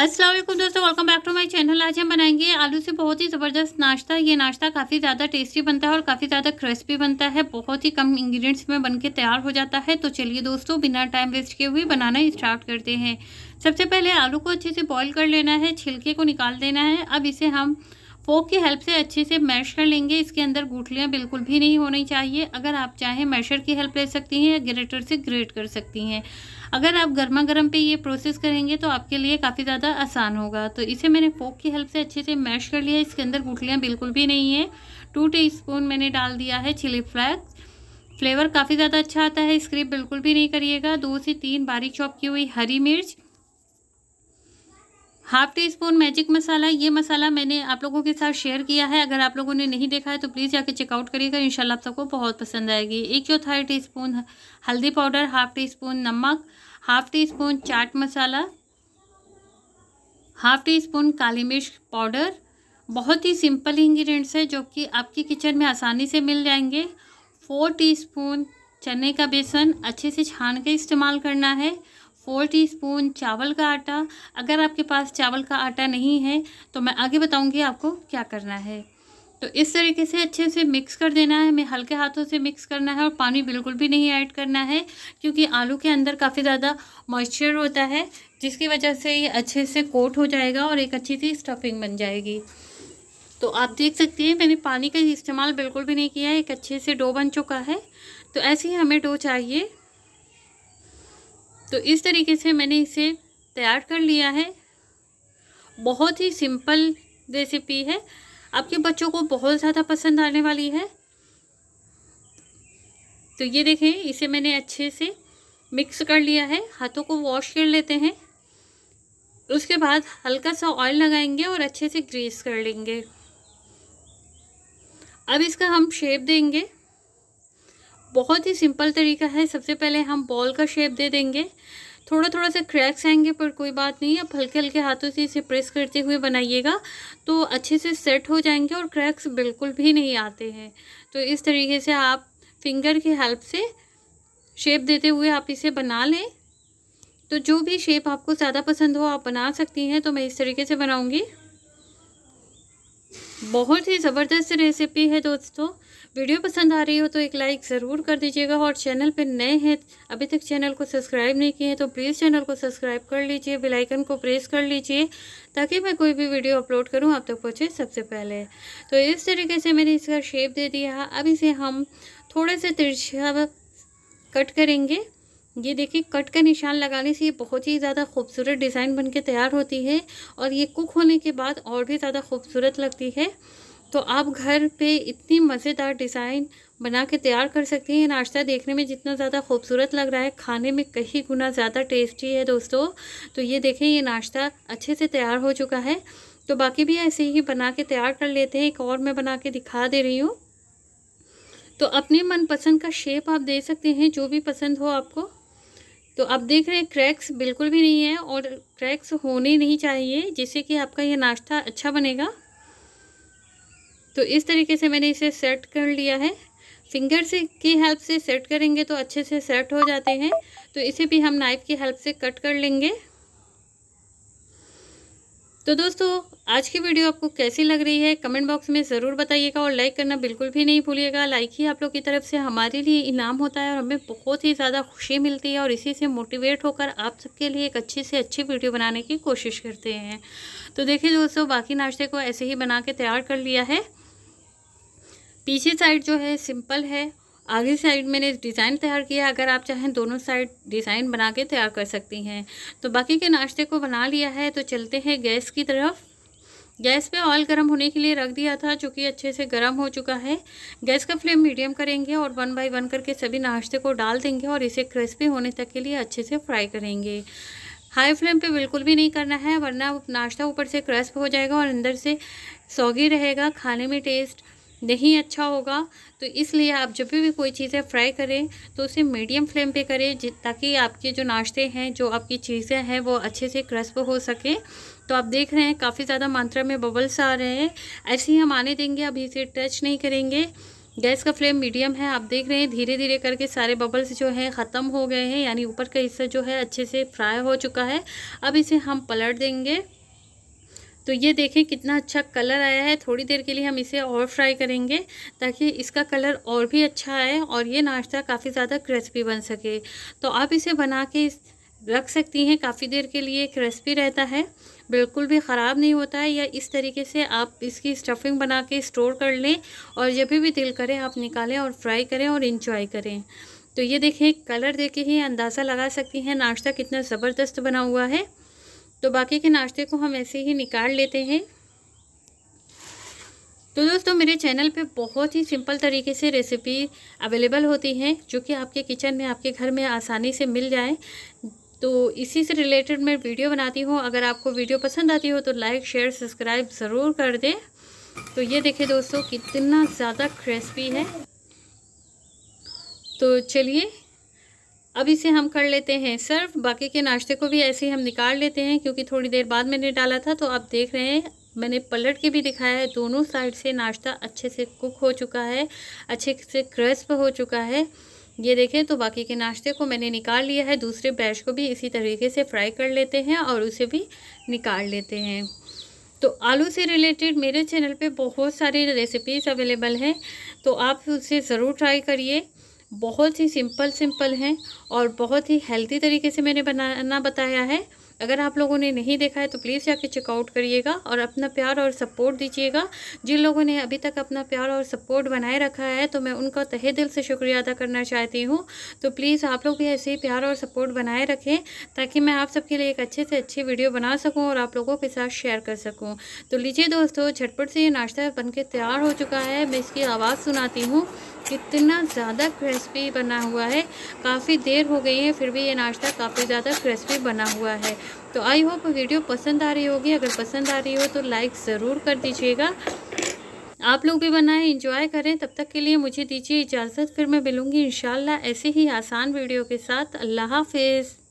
अस्सलाम वालेकुम दोस्तों welcome back to my channel आज हम बनाएंगे आलू से बहुत ही ज़बरदस्त नाश्ता ये नाश्ता काफ़ी ज़्यादा टेस्टी बनता है और काफ़ी ज़्यादा क्रिस्पी बनता है बहुत ही कम इंग्रेडिएंट्स में बनके तैयार हो जाता है तो चलिए दोस्तों बिना टाइम वेस्ट किए हुए बनाना स्टार्ट करते हैं सबसे पहले आलू को अच्छे से बॉयल कर लेना है छिलके को निकाल देना है अब इसे हम फोक की हेल्प से अच्छे से मैश कर लेंगे इसके अंदर गुठलियाँ बिल्कुल भी नहीं होनी चाहिए अगर आप चाहें मैशर की हेल्प ले सकती हैं या ग्रेटर से ग्रेट कर सकती हैं अगर आप गर्मा गर्म पे ये प्रोसेस करेंगे तो आपके लिए काफ़ी ज़्यादा आसान होगा तो इसे मैंने फोक की हेल्प से अच्छे से मैश कर लिया इसके अंदर गुठलियाँ बिल्कुल भी नहीं है टू टी स्पून मैंने डाल दिया है चिली फ्लैक्स फ्लेवर काफ़ी ज़्यादा अच्छा आता है इसके बिल्कुल भी नहीं करिएगा दो से तीन बारीक चॉप की हुई हरी मिर्च half teaspoon magic masala ये मसाला मैंने आप लोगों के साथ शेयर किया है अगर आप लोगों ने नहीं देखा है तो प्लीज़ जाके चेकआउट करिएगा इंशाल्लाह आप सबको बहुत पसंद आएगी एक चौथाई टी स्पून हल्दी पाउडर हाफ टी स्पून नमक half teaspoon chaat masala half teaspoon काली मिर्च पाउडर बहुत ही सिंपल इंग्रेडिएंट्स है जो कि आपकी किचन में आसानी से मिल जाएंगे फोर स्पून चने का बेसन अच्छे से छान के इस्तेमाल करना है फोर टीस्पून चावल का आटा अगर आपके पास चावल का आटा नहीं है तो मैं आगे बताऊँगी आपको क्या करना है तो इस तरीके से अच्छे से मिक्स कर देना है हमें हल्के हाथों से मिक्स करना है और पानी बिल्कुल भी नहीं ऐड करना है क्योंकि आलू के अंदर काफ़ी ज़्यादा मॉइस्चर होता है जिसकी वजह से ये अच्छे से कोट हो जाएगा और एक अच्छी सी स्टफिंग बन जाएगी तो आप देख सकते हैं मैंने पानी का इस्तेमाल बिल्कुल भी नहीं किया है एक अच्छे से डो बन चुका है तो ऐसे ही हमें डो चाहिए तो इस तरीके से मैंने इसे तैयार कर लिया है बहुत ही सिंपल रेसिपी है आपके बच्चों को बहुत ज़्यादा पसंद आने वाली है तो ये देखें इसे मैंने अच्छे से मिक्स कर लिया है हाथों को वॉश कर लेते हैं उसके बाद हल्का सा ऑयल लगाएंगे और अच्छे से ग्रीस कर लेंगे अब इसका हम शेप देंगे बहुत ही सिंपल तरीका है सबसे पहले हम बॉल का शेप दे देंगे थोड़ा थोड़ा सा क्रैक्स आएंगे पर कोई बात नहीं आप हल्के हल्के हाथों से इसे प्रेस करते हुए बनाइएगा तो अच्छे से सेट हो जाएंगे और क्रैक्स बिल्कुल भी नहीं आते हैं तो इस तरीके से आप फिंगर की हेल्प से शेप देते हुए आप इसे बना लें तो जो भी शेप आपको ज़्यादा पसंद हो आप बना सकती हैं तो मैं इस तरीके से बनाऊँगी बहुत ही ज़बरदस्त रेसिपी है दोस्तों वीडियो पसंद आ रही हो तो एक लाइक ज़रूर कर दीजिएगा और चैनल पर नए हैं अभी तक चैनल को सब्सक्राइब नहीं किए हैं तो प्लीज़ चैनल को सब्सक्राइब कर लीजिए बेलाइकन को प्रेस कर लीजिए ताकि मैं कोई भी वीडियो अपलोड करूँ आप तक तो पहुँचे सबसे पहले तो इस तरीके से मैंने इसका शेप दे दिया अब इसे हम थोड़े से तिरछा कट करेंगे ये देखिए कट का निशान लगाने से ये बहुत ही ज़्यादा खूबसूरत डिज़ाइन बनके तैयार होती है और ये कुक होने के बाद और भी ज़्यादा खूबसूरत लगती है तो आप घर पे इतनी मज़ेदार डिज़ाइन बना के तैयार कर सकते हैं ये नाश्ता देखने में जितना ज़्यादा खूबसूरत लग रहा है खाने में कहीं गुना ज़्यादा टेस्टी है दोस्तों तो ये देखें ये नाश्ता अच्छे से तैयार हो चुका है तो बाकी भी ऐसे ही बना के तैयार कर लेते हैं एक और मैं बना के दिखा दे रही हूँ तो अपने मनपसंद का शेप आप दे सकते हैं जो भी पसंद हो आपको तो आप देख रहे हैं क्रैक्स बिल्कुल भी नहीं है और क्रैक्स होने नहीं चाहिए जिससे कि आपका यह नाश्ता अच्छा बनेगा तो इस तरीके से मैंने इसे सेट कर लिया है फिंगर से की हेल्प से सेट करेंगे तो अच्छे से सेट हो जाते हैं तो इसे भी हम नाइफ़ की हेल्प से कट कर लेंगे तो दोस्तों आज की वीडियो आपको कैसी लग रही है कमेंट बॉक्स में ज़रूर बताइएगा और लाइक करना बिल्कुल भी नहीं भूलिएगा लाइक ही आप लोग की तरफ से हमारे लिए इनाम होता है और हमें बहुत ही ज़्यादा खुशी मिलती है और इसी से मोटिवेट होकर आप सबके लिए एक अच्छी से अच्छी वीडियो बनाने की कोशिश करते हैं तो देखिए दोस्तों बाकी नाश्ते को ऐसे ही बना के तैयार कर लिया है पीछे साइड जो है सिंपल है आगे साइड मैंने डिज़ाइन तैयार किया अगर आप चाहें दोनों साइड डिज़ाइन बना के तैयार कर सकती हैं तो बाकी के नाश्ते को बना लिया है तो चलते हैं गैस की तरफ गैस पे ऑयल गर्म होने के लिए रख दिया था जो कि अच्छे से गर्म हो चुका है गैस का फ्लेम मीडियम करेंगे और वन बाय वन करके सभी नाश्ते को डाल देंगे और इसे क्रिस्पी होने तक के लिए अच्छे से फ्राई करेंगे हाई फ्लेम पे बिल्कुल भी नहीं करना है वरना नाश्ता ऊपर से क्रस्प हो जाएगा और अंदर से सौगी रहेगा खाने में टेस्ट नहीं अच्छा होगा तो इसलिए आप जब भी कोई चीज़ें फ्राई करें तो उसे मीडियम फ्लेम पे करें ताकि आपके जो नाश्ते हैं जो आपकी चीज़ें हैं वो अच्छे से क्रस्प हो सके तो आप देख रहे हैं काफ़ी ज़्यादा मात्रा में बबल्स आ रहे हैं ऐसे ही हम आने देंगे अभी इसे टच नहीं करेंगे गैस का फ्लेम मीडियम है आप देख रहे हैं धीरे धीरे करके सारे बबल्स जो हैं ख़त्म हो गए हैं यानी ऊपर का हिस्सा जो है अच्छे से फ्राई हो चुका है अब इसे हम पलट देंगे तो ये देखें कितना अच्छा कलर आया है थोड़ी देर के लिए हम इसे और फ्राई करेंगे ताकि इसका कलर और भी अच्छा आए और ये नाश्ता काफ़ी ज़्यादा क्रिस्पी बन सके तो आप इसे बना के रख सकती हैं काफ़ी देर के लिए क्रिस्पी रहता है बिल्कुल भी ख़राब नहीं होता है या इस तरीके से आप इसकी स्टफिंग बना के स्टोर कर लें और जब भी दिल करें आप निकालें और फ्राई करें और इन्जॉय करें तो ये देखें कलर देखे ही अंदाज़ा लगा सकती हैं नाश्ता कितना ज़बरदस्त बना हुआ है तो बाकी के नाश्ते को हम ऐसे ही निकाल लेते हैं तो दोस्तों मेरे चैनल पे बहुत ही सिंपल तरीके से रेसिपी अवेलेबल होती हैं जो कि आपके किचन में आपके घर में आसानी से मिल जाए तो इसी से रिलेटेड मैं वीडियो बनाती हूँ अगर आपको वीडियो पसंद आती हो तो लाइक शेयर सब्सक्राइब ज़रूर कर दें तो ये देखें दोस्तों कितना ज़्यादा क्रिस्पी है तो चलिए अब इसे हम कर लेते हैं सर्व बाकी के नाश्ते को भी ऐसे ही हम निकाल लेते हैं क्योंकि थोड़ी देर बाद मैंने डाला था तो आप देख रहे हैं मैंने पलट के भी दिखाया है दोनों साइड से नाश्ता अच्छे से कुक हो चुका है अच्छे से क्रस्प हो चुका है ये देखें तो बाकी के नाश्ते को मैंने निकाल लिया है दूसरे बैच को भी इसी तरीके से फ्राई कर लेते हैं और उसे भी निकाल लेते हैं तो आलू से रिलेटेड मेरे चैनल पे बहुत सारी रेसिपीज़ अवेलेबल हैं तो आप उसे ज़रूर ट्राई करिए बहुत ही सिंपल सिंपल हैं और बहुत ही हेल्दी तरीके से मैंने बनाना बताया है अगर आप लोगों ने नहीं देखा है तो प्लीज़ जाके चेकआउट करिएगा और अपना प्यार और सपोर्ट दीजिएगा जिन लोगों ने अभी तक अपना प्यार और सपोर्ट बनाए रखा है तो मैं उनका तहे दिल से शुक्रिया अदा करना चाहती हूँ तो प्लीज़ आप लोग भी ऐसे ही प्यार और सपोर्ट बनाए रखें ताकि मैं आप सबके लिए एक अच्छे से अच्छी वीडियो बना सकूँ और आप लोगों के साथ शेयर कर सकूँ तो लीजिए दोस्तों झटपट से ये नाश्ता बन तैयार हो चुका है मैं इसकी आवाज़ सुनाती हूँ कितना ज़्यादा क्रिस्पी बना हुआ है काफ़ी देर हो गई है फिर भी ये नाश्ता काफ़ी ज़्यादा क्रिस्पी बना हुआ है तो आई होप वीडियो पसंद आ रही होगी अगर पसंद आ रही हो तो लाइक ज़रूर कर दीजिएगा आप लोग भी बनाएं इंजॉय करें तब तक के लिए मुझे दीजिए इजाज़त फिर मैं मिलूँगी इन ऐसे ही आसान वीडियो के साथ अल्लाह हाफिज़